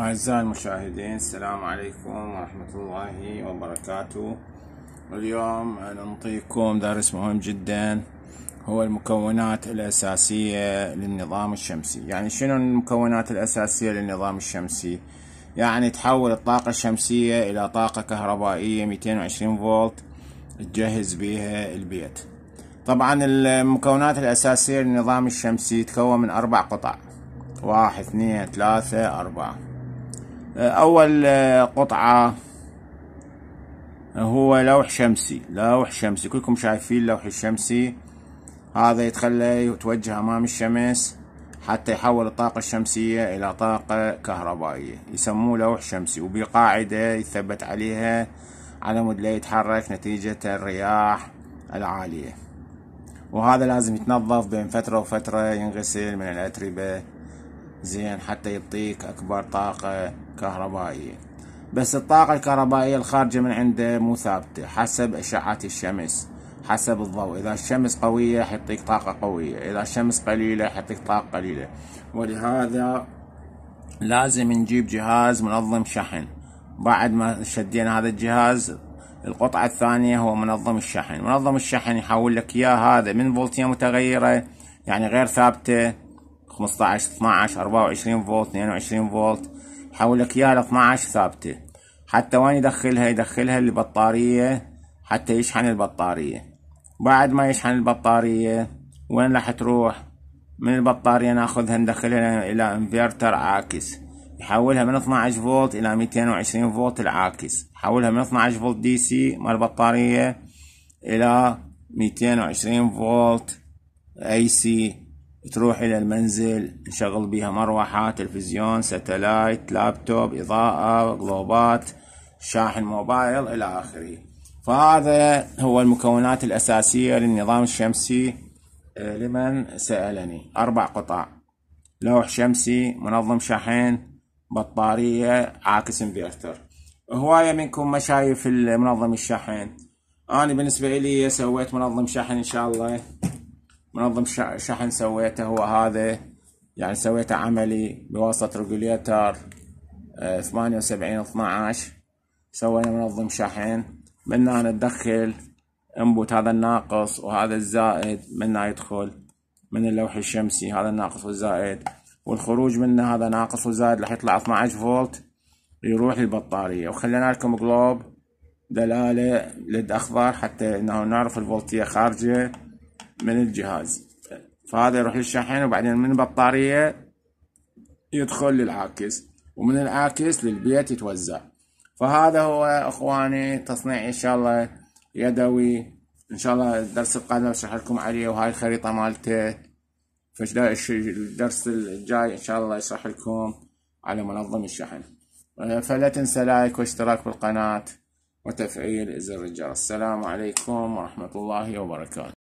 أعزائي المشاهدين السلام عليكم ورحمة الله وبركاته اليوم نعطيكم درس مهم جدا هو المكونات الأساسية للنظام الشمسي يعني شنو المكونات الأساسية للنظام الشمسي يعني تحول الطاقة الشمسية إلى طاقة كهربائية 220 فولت تجهز بها البيت طبعا المكونات الأساسية للنظام الشمسي تكون من أربع قطع واحد اثنين ثلاثة أربعة آه، أول آه، قطعة هو لوح شمسي لوح شمسي كلكم شايفين اللوح الشمسي هذا يتخلى يتوجه أمام الشمس حتى يحول الطاقة الشمسية إلى طاقة كهربائية يسموه لوح شمسي وبقاعدة يثبت عليها على مود لا يتحرك نتيجة الرياح العالية وهذا لازم يتنظف بين فترة وفترة ينغسل من الأتربة زين حتى يعطيك أكبر طاقة كهربائية بس الطاقة الكهربائية الخارجة من عنده مو ثابتة حسب أشعة الشمس حسب الضوء إذا الشمس قوية حيعطيك طاقة قوية إذا الشمس قليلة حيعطيك طاقة قليلة ولهذا لازم نجيب جهاز منظم شحن بعد ما شدينا هذا الجهاز القطعة الثانية هو منظم الشحن منظم الشحن يحول لك إياه هذا من فولتية متغيرة يعني غير ثابتة 15 12 24 فولت 22 فولت حول اكيال 12 ثابته حتى وين يدخلها يدخلها البطاريه حتى يشحن البطاريه بعد ما يشحن البطاريه وين راح تروح من البطاريه ناخذها ندخلها الى انفرتر عاكس يحولها من 12 فولت الى 220 فولت العاكس حولها من 12 فولت دي سي مال البطاريه الى 220 فولت اي سي تروح إلى المنزل نشغل بيها مروحة تلفزيون ستلايت لابتوب إضاءة قلوبات شاحن موبايل إلى آخره فهذا هو المكونات الأساسية للنظام الشمسي آه، لمن سألني أربع قطع لوح شمسي منظم شحن بطارية عاكس انفيرتر هواية منكم ما شايف منظم الشحن أنا بالنسبة لي سويت منظم شحن إن شاء الله منظم شحن سويته هو هذا يعني سويته عملي بواسطة ريجوليتر آه، ثمانية وسبعين اثناعش سوينا منظم شحن من هنا ندخل انبوت هذا الناقص وهذا الزائد من يدخل من اللوح الشمسي هذا الناقص والزائد والخروج منه هذا ناقص وزائد راح يطلع 12 فولت يروح للبطارية وخلينا لكم جلوب دلالة لد أخضر حتى إنه نعرف الفولتية خارجة من الجهاز فهذا يروح للشاحن وبعدين من البطارية يدخل للعاكس ومن العاكس للبيت يتوزع فهذا هو اخواني تصنيع ان شاء الله يدوي ان شاء الله الدرس القادم اشرح لكم عليه وهاي الخريطه مالته الدرس الجاي ان شاء الله اشرح لكم على منظم الشحن فلا تنسى لايك واشتراك بالقناه وتفعيل زر الجرس السلام عليكم ورحمه الله وبركاته